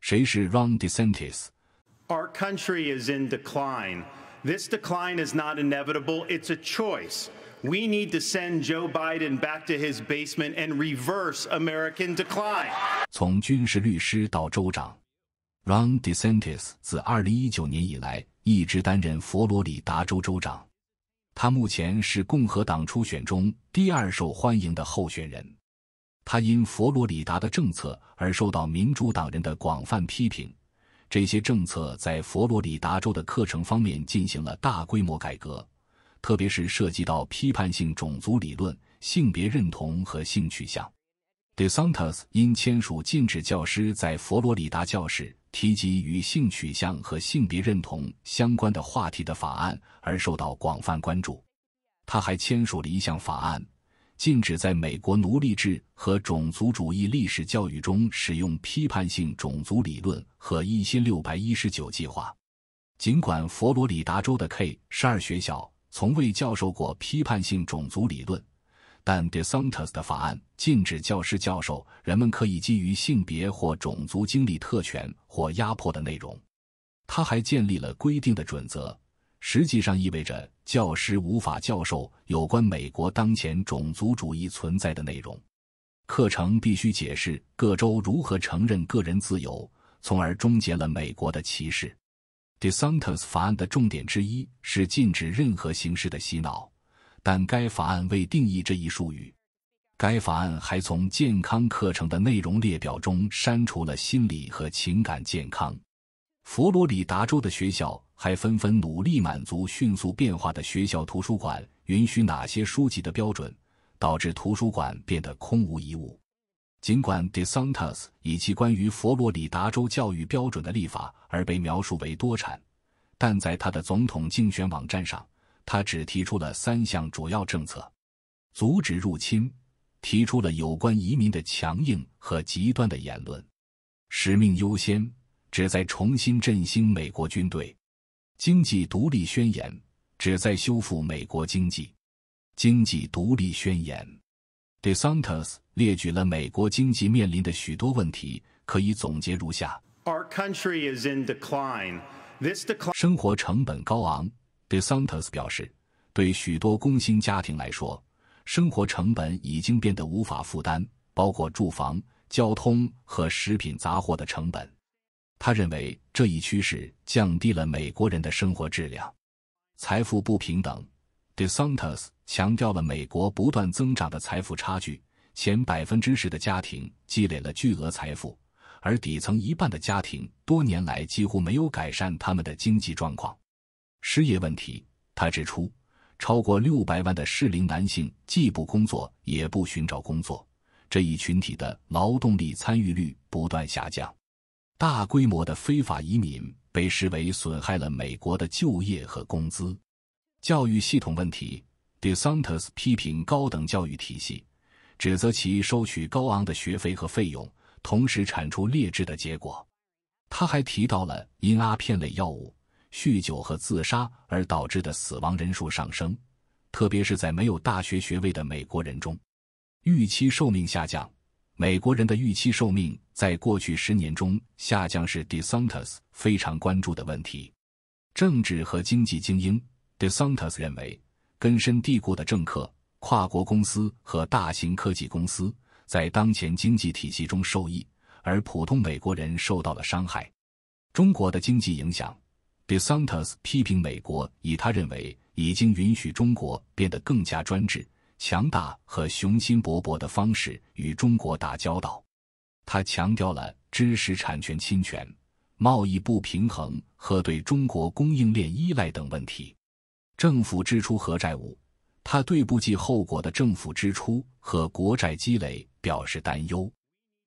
谁是 Ron DeSantis? Our country is in decline. This decline is not inevitable, it's a choice. We need to send Joe Biden back to his basement and reverse American decline. 从军事律师到州长，Ron DeSantis 自2019年以来一直担任佛罗里达州州长。他目前是共和党初选中第二受欢迎的候选人。他因佛罗里达的政策而受到民主党人的广泛批评，这些政策在佛罗里达州的课程方面进行了大规模改革，特别是涉及到批判性种族理论、性别认同和性取向。d e s a n t o s 因签署禁止教师在佛罗里达教室提及与性取向和性别认同相关的话题的法案而受到广泛关注。他还签署了一项法案。禁止在美国奴隶制和种族主义历史教育中使用批判性种族理论和一千六百一十九计划。尽管佛罗里达州的 K 十二学校从未教授过批判性种族理论，但 Desantis 的法案禁止教师教授人们可以基于性别或种族经历特权或压迫的内容。他还建立了规定的准则。实际上意味着教师无法教授有关美国当前种族主义存在的内容。课程必须解释各州如何承认个人自由，从而终结了美国的歧视。The Santos 法案的重点之一是禁止任何形式的洗脑，但该法案未定义这一术语。该法案还从健康课程的内容列表中删除了心理和情感健康。佛罗里达州的学校。还纷纷努力满足迅速变化的学校图书馆允许哪些书籍的标准，导致图书馆变得空无一物。尽管 DeSantis 以其关于佛罗里达州教育标准的立法而被描述为多产，但在他的总统竞选网站上，他只提出了三项主要政策：阻止入侵，提出了有关移民的强硬和极端的言论；使命优先，旨在重新振兴美国军队。经济独立宣言旨在修复美国经济。经济独立宣言，DeSantis 列举了美国经济面临的许多问题，可以总结如下：Our country is in decline. This decline. 生活成本高昂，DeSantis 表示，对许多工薪家庭来说，生活成本已经变得无法负担，包括住房、交通和食品杂货的成本。他认为这一趋势降低了美国人的生活质量。财富不平等，De Santas 强调了美国不断增长的财富差距。前百分之十的家庭积累了巨额财富，而底层一半的家庭多年来几乎没有改善他们的经济状况。失业问题，他指出，超过六百万的适龄男性既不工作也不寻找工作，这一群体的劳动力参与率不断下降。大规模的非法移民被视为损害了美国的就业和工资、教育系统问题。DeSantis 批评高等教育体系，指责其收取高昂的学费和费用，同时产出劣质的结果。他还提到了因阿片类药物、酗酒和自杀而导致的死亡人数上升，特别是在没有大学学位的美国人中，预期寿命下降。美国人的预期寿命。在过去十年中，下降是 DeSantis 非常关注的问题。政治和经济精英，DeSantis 认为，根深蒂固的政客、跨国公司和大型科技公司在当前经济体系中受益，而普通美国人受到了伤害。中国的经济影响，DeSantis 批评美国以他认为已经允许中国变得更加专制、强大和雄心勃勃的方式与中国打交道。他强调了知识产权侵权、贸易不平衡和对中国供应链依赖等问题。政府支出和债务，他对不计后果的政府支出和国债积累表示担忧。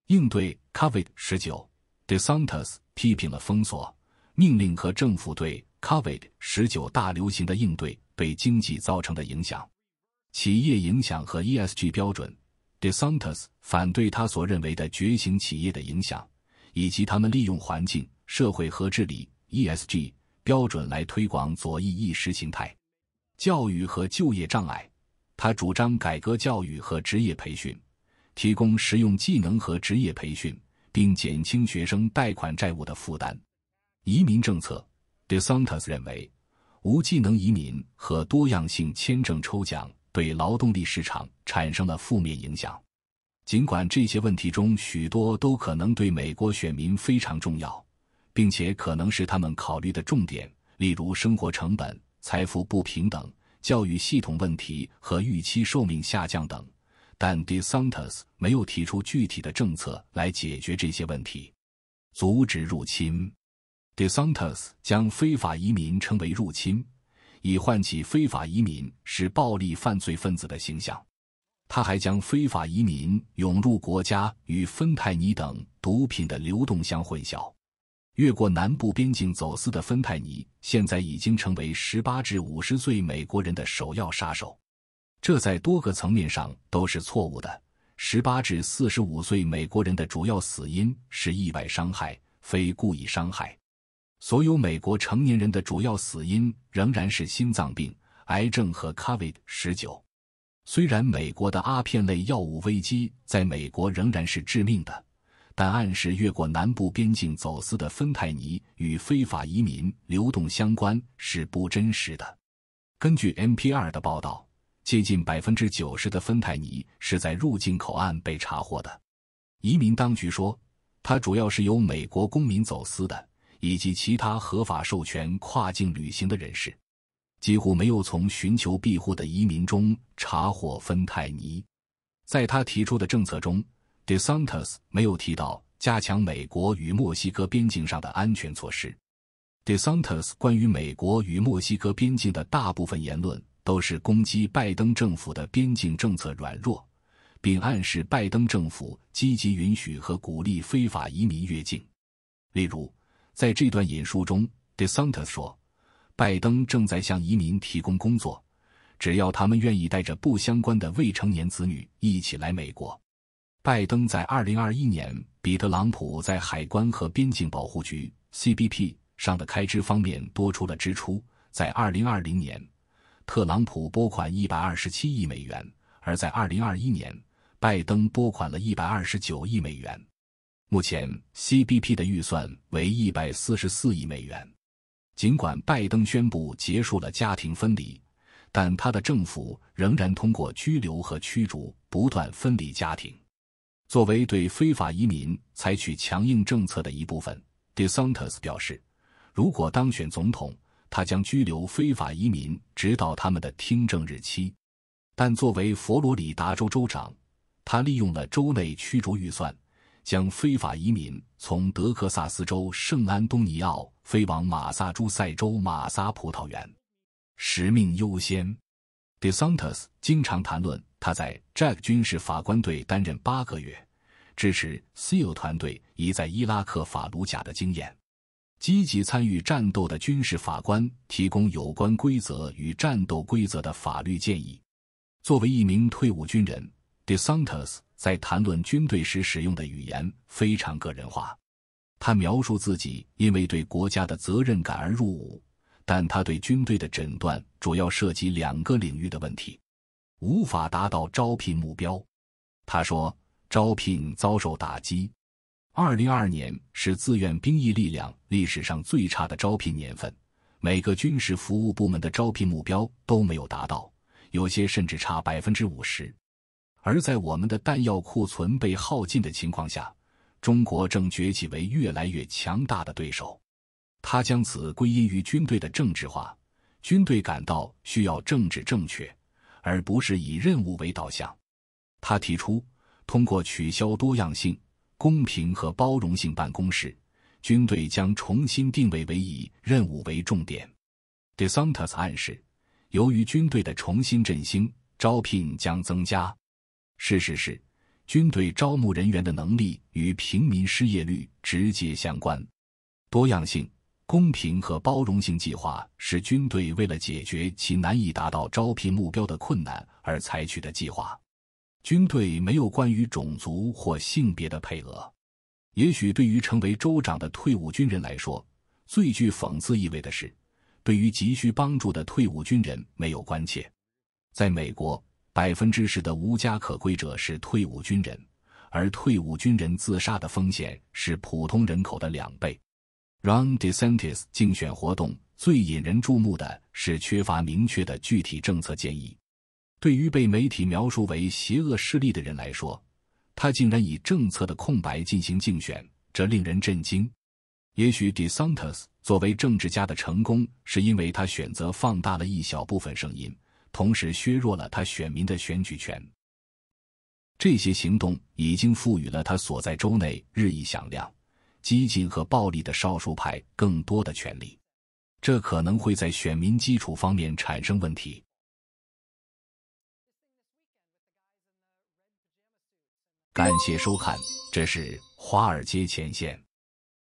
应对 COVID-19，De Santis 批评了封锁命令和政府对 c o v i d 十九大流行的应对对经济造成的影响、企业影响和 ESG 标准。DeSantis 反对他所认为的觉醒企业的影响，以及他们利用环境、社会和治理 （ESG） 标准来推广左翼意识形态、教育和就业障碍。他主张改革教育和职业培训，提供实用技能和职业培训，并减轻学生贷款债务的负担。移民政策，DeSantis 认为，无技能移民和多样性签证抽奖。对劳动力市场产生了负面影响。尽管这些问题中许多都可能对美国选民非常重要，并且可能是他们考虑的重点，例如生活成本、财富不平等、教育系统问题和预期寿命下降等，但 DeSantis 没有提出具体的政策来解决这些问题。阻止入侵，DeSantis 将非法移民称为入侵。以唤起非法移民是暴力犯罪分子的形象。他还将非法移民涌入国家与芬太尼等毒品的流动相混淆。越过南部边境走私的芬太尼现在已经成为十八至五十岁美国人的首要杀手。这在多个层面上都是错误的。十八至四十五岁美国人的主要死因是意外伤害，非故意伤害。所有美国成年人的主要死因仍然是心脏病、癌症和 COVID 十九。虽然美国的阿片类药物危机在美国仍然是致命的，但暗示越过南部边境走私的芬太尼与非法移民流动相关是不真实的。根据 NPR 的报道，接近百分之九十的芬太尼是在入境口岸被查获的。移民当局说，它主要是由美国公民走私的。以及其他合法授权跨境旅行的人士，几乎没有从寻求庇护的移民中查获芬太尼。在他提出的政策中，DeSantis 没有提到加强美国与墨西哥边境上的安全措施。DeSantis 关于美国与墨西哥边境的大部分言论都是攻击拜登政府的边境政策软弱，并暗示拜登政府积极允许和鼓励非法移民越境，例如。在这段引述中，Desantis 说：“拜登正在向移民提供工作，只要他们愿意带着不相关的未成年子女一起来美国。”拜登在二零二一年，比特朗普在海关和边境保护局 （CBP） 上的开支方面多出了支出。在二零二零年，特朗普拨款一百二十七亿美元，而在二零二一年，拜登拨款了一百二十九亿美元。目前，CBP 的预算为一百四十四亿美元。尽管拜登宣布结束了家庭分离，但他的政府仍然通过拘留和驱逐不断分离家庭。作为对非法移民采取强硬政策的一部分，DeSantis 表示，如果当选总统，他将拘留非法移民，直到他们的听证日期。但作为佛罗里达州州长，他利用了州内驱逐预算。将非法移民从德克萨斯州圣安东尼奥飞往马萨诸塞州马萨葡萄园，使命优先。Desantis 经常谈论他在 Jack 军事法官队担任八个月，支持 s a o 团队已在伊拉克法卢贾的经验。积极参与战斗的军事法官提供有关规则与战斗规则的法律建议。作为一名退伍军人，Desantis。在谈论军队时使用的语言非常个人化。他描述自己因为对国家的责任感而入伍，但他对军队的诊断主要涉及两个领域的问题：无法达到招聘目标。他说，招聘遭受打击。2022年是自愿兵役力量历史上最差的招聘年份，每个军事服务部门的招聘目标都没有达到，有些甚至差百分之五十。而在我们的弹药库存被耗尽的情况下，中国正崛起为越来越强大的对手。他将此归因于军队的政治化，军队感到需要政治正确，而不是以任务为导向。他提出，通过取消多样性、公平和包容性办公室，军队将重新定位为以任务为重点。Desantis 暗示，由于军队的重新振兴，招聘将增加。事实是，军队招募人员的能力与平民失业率直接相关。多样性、公平和包容性计划是军队为了解决其难以达到招聘目标的困难而采取的计划。军队没有关于种族或性别的配额。也许对于成为州长的退伍军人来说，最具讽刺意味的是，对于急需帮助的退伍军人没有关切。在美国。百分之十的无家可归者是退伍军人，而退伍军人自杀的风险是普通人口的两倍。Ron DeSantis 竞选活动最引人注目的是缺乏明确的具体政策建议。对于被媒体描述为邪恶势力的人来说，他竟然以政策的空白进行竞选，这令人震惊。也许 DeSantis 作为政治家的成功，是因为他选择放大了一小部分声音。同时削弱了他选民的选举权。这些行动已经赋予了他所在州内日益响亮、激进和暴力的少数派更多的权利，这可能会在选民基础方面产生问题。感谢收看，这是《华尔街前线》。